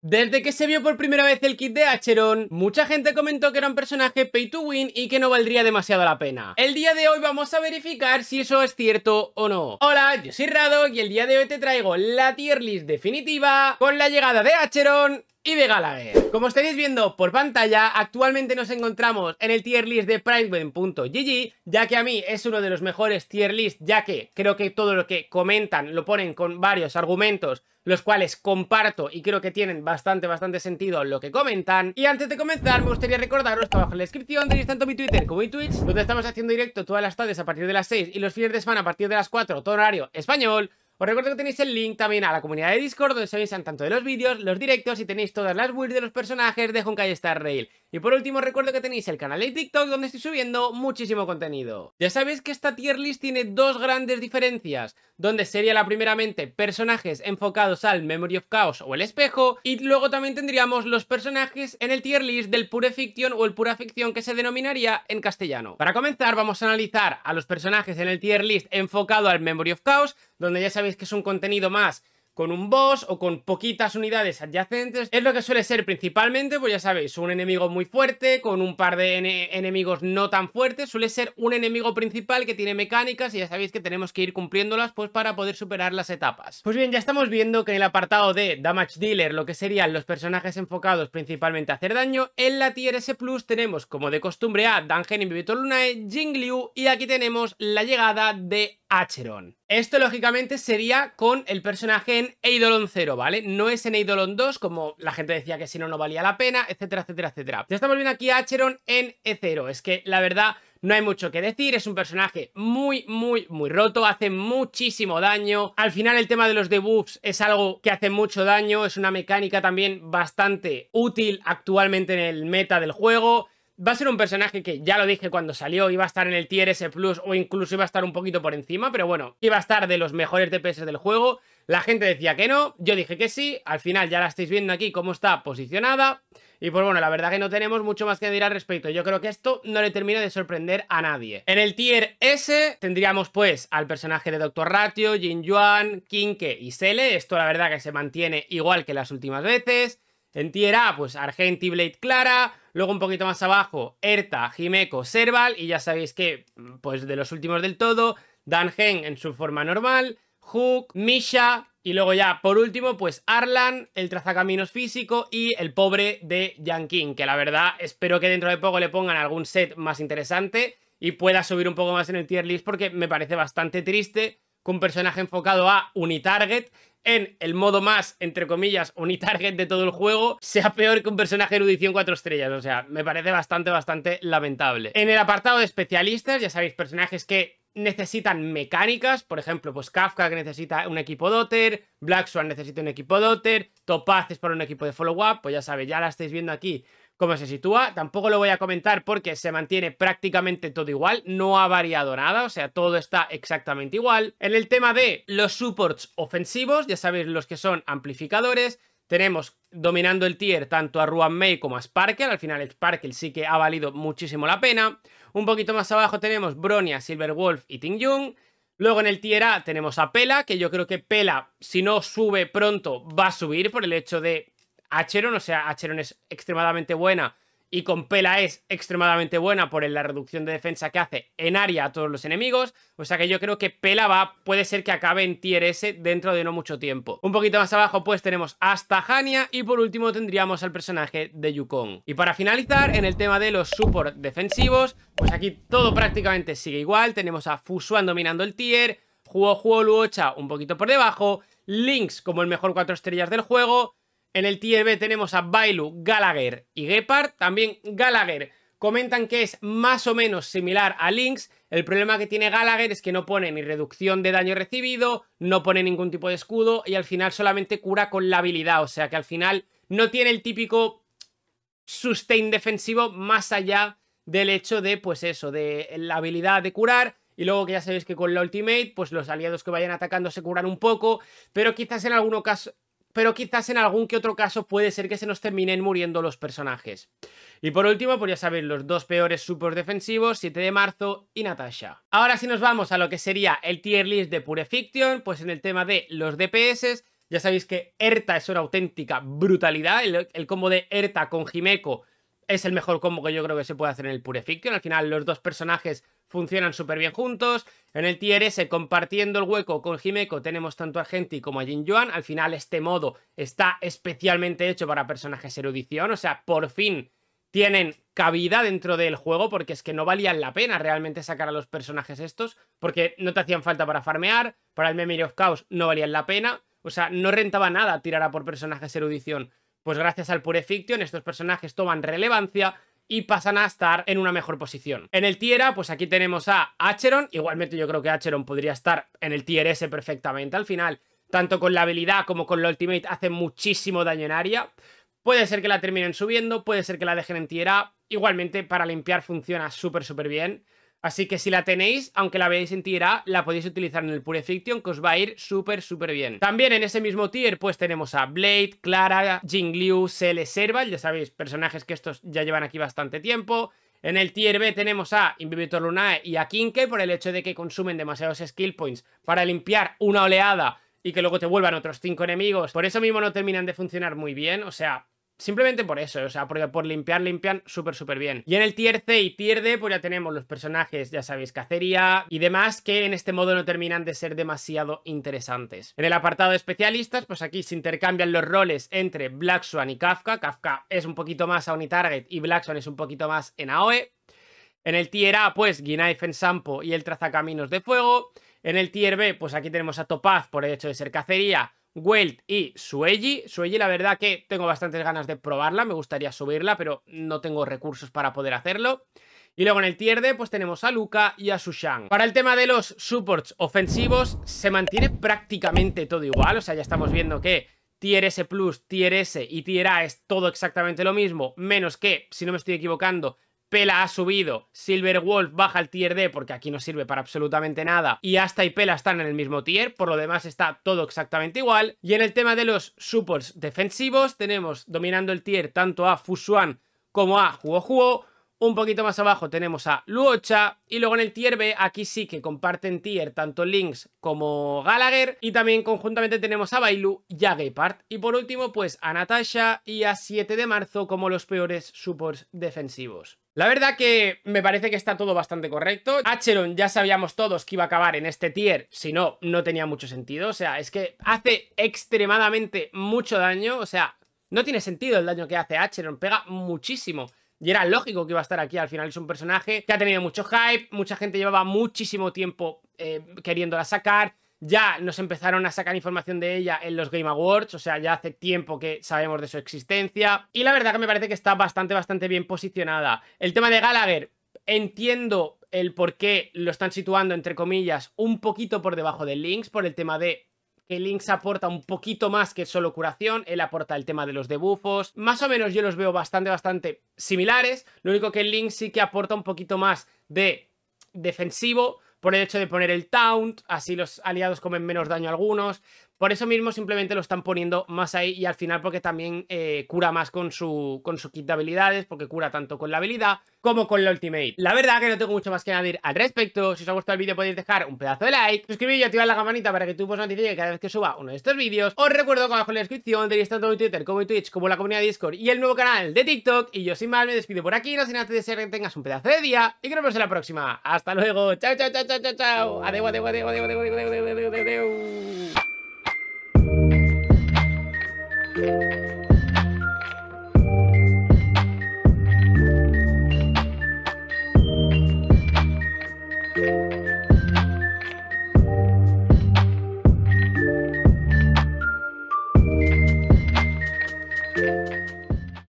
Desde que se vio por primera vez el kit de Acheron, mucha gente comentó que era un personaje pay to win y que no valdría demasiado la pena. El día de hoy vamos a verificar si eso es cierto o no. Hola, yo soy Rado y el día de hoy te traigo la tier list definitiva con la llegada de Acheron y de Gallagher. Como estáis viendo por pantalla, actualmente nos encontramos en el tier list de PrimeWen.gg, ya que a mí es uno de los mejores tier list, ya que creo que todo lo que comentan lo ponen con varios argumentos los cuales comparto y creo que tienen bastante, bastante sentido lo que comentan. Y antes de comenzar, me gustaría recordaros que abajo en la descripción tenéis tanto mi Twitter como mi Twitch, donde estamos haciendo directo todas las tardes a partir de las 6 y los fines de semana a partir de las 4, todo horario español, os recuerdo que tenéis el link también a la comunidad de Discord, donde se avisan tanto de los vídeos, los directos y tenéis todas las builds de los personajes de Honkai Star Rail. Y por último, recuerdo que tenéis el canal de TikTok donde estoy subiendo muchísimo contenido. Ya sabéis que esta tier list tiene dos grandes diferencias, donde sería la primeramente personajes enfocados al Memory of Chaos o el espejo, y luego también tendríamos los personajes en el tier list del pure Fiction o el pura ficción que se denominaría en castellano. Para comenzar, vamos a analizar a los personajes en el tier list enfocado al Memory of Chaos, donde ya sabéis que es un contenido más con un boss o con poquitas unidades adyacentes. Es lo que suele ser principalmente, pues ya sabéis, un enemigo muy fuerte, con un par de enemigos no tan fuertes. Suele ser un enemigo principal que tiene mecánicas y ya sabéis que tenemos que ir cumpliéndolas pues para poder superar las etapas. Pues bien, ya estamos viendo que en el apartado de Damage Dealer, lo que serían los personajes enfocados principalmente a hacer daño, en la tier S Plus tenemos como de costumbre a Dungeon Invito Lunae, Liu y aquí tenemos la llegada de Acheron. Esto, lógicamente, sería con el personaje en Eidolon 0, ¿vale? No es en Eidolon 2, como la gente decía que si no, no valía la pena, etcétera, etcétera, etcétera. Ya estamos viendo aquí a Acheron en E0. Es que, la verdad, no hay mucho que decir, es un personaje muy, muy, muy roto, hace muchísimo daño. Al final el tema de los debuffs es algo que hace mucho daño, es una mecánica también bastante útil actualmente en el meta del juego va a ser un personaje que ya lo dije cuando salió, iba a estar en el tier S Plus o incluso iba a estar un poquito por encima, pero bueno, iba a estar de los mejores DPS del juego. La gente decía que no, yo dije que sí, al final ya la estáis viendo aquí cómo está posicionada. Y pues bueno, la verdad que no tenemos mucho más que decir al respecto. Yo creo que esto no le termina de sorprender a nadie. En el tier S tendríamos pues al personaje de Doctor Ratio, Jin Yuan, Kinke y Sele. Esto la verdad que se mantiene igual que las últimas veces. En tier A, pues Argenti, Blade, Clara. Luego un poquito más abajo, Erta, Jimeco, Serval. Y ya sabéis que, pues de los últimos del todo, Heng en su forma normal, Hook, Misha. Y luego ya, por último, pues Arlan, el trazacaminos físico y el pobre de Yankin. Que la verdad, espero que dentro de poco le pongan algún set más interesante y pueda subir un poco más en el tier list porque me parece bastante triste un personaje enfocado a unitarget en el modo más, entre comillas, unitarget de todo el juego, sea peor que un personaje erudición 4 estrellas. O sea, me parece bastante, bastante lamentable. En el apartado de especialistas, ya sabéis, personajes que necesitan mecánicas, por ejemplo, pues Kafka que necesita un equipo Dotter, Black Swan necesita un equipo Dotter, Topaz es para un equipo de follow-up, pues ya sabéis, ya la estáis viendo aquí cómo se sitúa. Tampoco lo voy a comentar porque se mantiene prácticamente todo igual, no ha variado nada, o sea, todo está exactamente igual. En el tema de los supports ofensivos, ya sabéis los que son amplificadores, tenemos dominando el tier tanto a Ruan May como a Sparkle, al final Sparkle sí que ha valido muchísimo la pena. Un poquito más abajo tenemos Bronia, Silverwolf y Ting Jung. Luego en el tier A tenemos a Pela, que yo creo que Pela, si no sube pronto, va a subir por el hecho de Acheron, o sea, Acheron es extremadamente buena y con Pela es extremadamente buena por la reducción de defensa que hace en área a todos los enemigos. O sea que yo creo que Pela va, puede ser que acabe en tier S dentro de no mucho tiempo. Un poquito más abajo pues tenemos hasta Hania y por último tendríamos al personaje de Yukon. Y para finalizar, en el tema de los support defensivos, pues aquí todo prácticamente sigue igual. Tenemos a Fusuan dominando el tier, Juo Juo Luocha un poquito por debajo, Lynx como el mejor 4 estrellas del juego, en el tier tenemos a Bailu, Gallagher y Gepard. También Gallagher comentan que es más o menos similar a Lynx. El problema que tiene Gallagher es que no pone ni reducción de daño recibido, no pone ningún tipo de escudo y al final solamente cura con la habilidad. O sea que al final no tiene el típico sustain defensivo más allá del hecho de, pues eso, de la habilidad de curar. Y luego que ya sabéis que con la ultimate, pues los aliados que vayan atacando se curan un poco, pero quizás en, algún caso, pero quizás en algún que otro caso puede ser que se nos terminen muriendo los personajes. Y por último, pues ya sabéis, los dos peores super defensivos, 7 de marzo y Natasha. Ahora si nos vamos a lo que sería el tier list de Pure Fiction, pues en el tema de los DPS, ya sabéis que Erta es una auténtica brutalidad, el, combo de Erta con Jimeko es el mejor combo que yo creo que se puede hacer en el Pure Fiction. Al final los dos personajes funcionan súper bien juntos. En el tier compartiendo el hueco con Himeko, tenemos tanto a Genti como a Jin Yuan. Al final este modo está especialmente hecho para personajes erudición, o sea, por fin tienen cabida dentro del juego porque es que no valían la pena realmente sacar a los personajes estos porque no te hacían falta para farmear, para el Memory of Chaos no valían la pena, o sea, no rentaba nada tirar a por personajes erudición pues gracias al Pure Fiction estos personajes toman relevancia y pasan a estar en una mejor posición. En el tierra pues aquí tenemos a Acheron. Igualmente yo creo que Acheron podría estar en el tier S perfectamente al final. Tanto con la habilidad como con el ultimate hace muchísimo daño en área. Puede ser que la terminen subiendo, puede ser que la dejen en tier A. Igualmente para limpiar funciona súper súper bien. Así que si la tenéis, aunque la veáis en tier A, la podéis utilizar en el Pure Fiction, que os va a ir súper, súper bien. También en ese mismo tier, pues tenemos a Blade, Clara, Jing Liu, Sele Serval, ya sabéis, personajes que estos ya llevan aquí bastante tiempo. En el tier B tenemos a Invivitor Lunae y a Kinke por el hecho de que consumen demasiados skill points para limpiar una oleada y que luego te vuelvan otros 5 enemigos. Por eso mismo no terminan de funcionar muy bien, o sea, Simplemente por eso, o sea, por limpiar, limpian súper, súper bien. Y en el tier C y tier D, pues ya tenemos los personajes, ya sabéis, cacería y demás, que en este modo no terminan de ser demasiado interesantes. En el apartado de especialistas, pues aquí se intercambian los roles entre Black Swan y Kafka. Kafka es un poquito más a Unitarget y Black Swan es un poquito más en AOE. En el tier A, pues Guinaife en Sampo y el Trazacaminos de Fuego. En el tier B, pues aquí tenemos a Topaz por el hecho de ser cacería, Welt y Suelli, Sueji, la verdad que tengo bastantes ganas de probarla, me gustaría subirla, pero no tengo recursos para poder hacerlo. Y luego en el tier D pues tenemos a Luca y a Sushan. Para el tema de los supports ofensivos se mantiene prácticamente todo igual, o sea ya estamos viendo que tier S+, tier S y tier A es todo exactamente lo mismo, menos que, si no me estoy equivocando, Pela ha subido, Silver Wolf baja al tier D porque aquí no sirve para absolutamente nada y hasta y Pela están en el mismo tier, por lo demás está todo exactamente igual. Y en el tema de los supports defensivos tenemos dominando el tier tanto a Fusuan como a Jugo un poquito más abajo tenemos a Luocha y luego en el tier B aquí sí que comparten tier tanto Lynx como Gallagher y también conjuntamente tenemos a Bailu y a Gepard. Y por último pues a Natasha y a 7 de marzo como los peores supports defensivos. La verdad que me parece que está todo bastante correcto. Acheron ya sabíamos todos que iba a acabar en este tier, si no, no tenía mucho sentido. O sea, es que hace extremadamente mucho daño, o sea, no tiene sentido el daño que hace Acheron, pega muchísimo y era lógico que iba a estar aquí. Al final es un personaje que ha tenido mucho hype, mucha gente llevaba muchísimo tiempo eh, queriéndola sacar. Ya nos empezaron a sacar información de ella en los Game Awards, o sea, ya hace tiempo que sabemos de su existencia. Y la verdad que me parece que está bastante, bastante bien posicionada. El tema de Gallagher, entiendo el por qué lo están situando, entre comillas, un poquito por debajo de Lynx, por el tema de que Lynx aporta un poquito más que solo curación, él aporta el tema de los debufos. más o menos yo los veo bastante, bastante similares, lo único que Lynx sí que aporta un poquito más de defensivo por el hecho de poner el taunt, así los aliados comen menos daño a algunos, por eso mismo simplemente lo están poniendo más ahí y al final porque también eh, cura más con su, con su kit de habilidades, porque cura tanto con la habilidad como con la ultimate. La verdad que no tengo mucho más que añadir al respecto. Si os ha gustado el vídeo podéis dejar un pedazo de like, suscribiros y activar la campanita para que tú os notifiques cada vez que suba uno de estos vídeos. Os recuerdo que abajo en la descripción tenéis tanto mi Twitter como mi Twitch como la comunidad de Discord y el nuevo canal de TikTok. Y yo sin más me despido por aquí, no sin antes ser que tengas un pedazo de día y que nos vemos en la próxima. Hasta luego. Chao, chao, chao, chao, chao, chao. Adeu, adeu, adeu, adiós, adeu, adeu, adeu, adeu, Música